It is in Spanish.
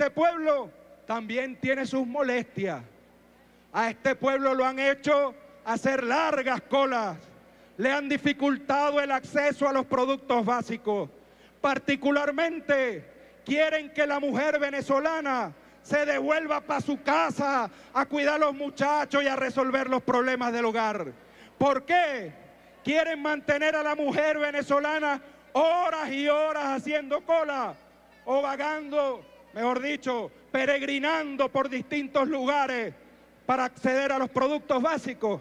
este pueblo también tiene sus molestias. A este pueblo lo han hecho hacer largas colas, le han dificultado el acceso a los productos básicos. Particularmente quieren que la mujer venezolana se devuelva para su casa a cuidar a los muchachos y a resolver los problemas del hogar. ¿Por qué? Quieren mantener a la mujer venezolana horas y horas haciendo cola o vagando mejor dicho, peregrinando por distintos lugares para acceder a los productos básicos,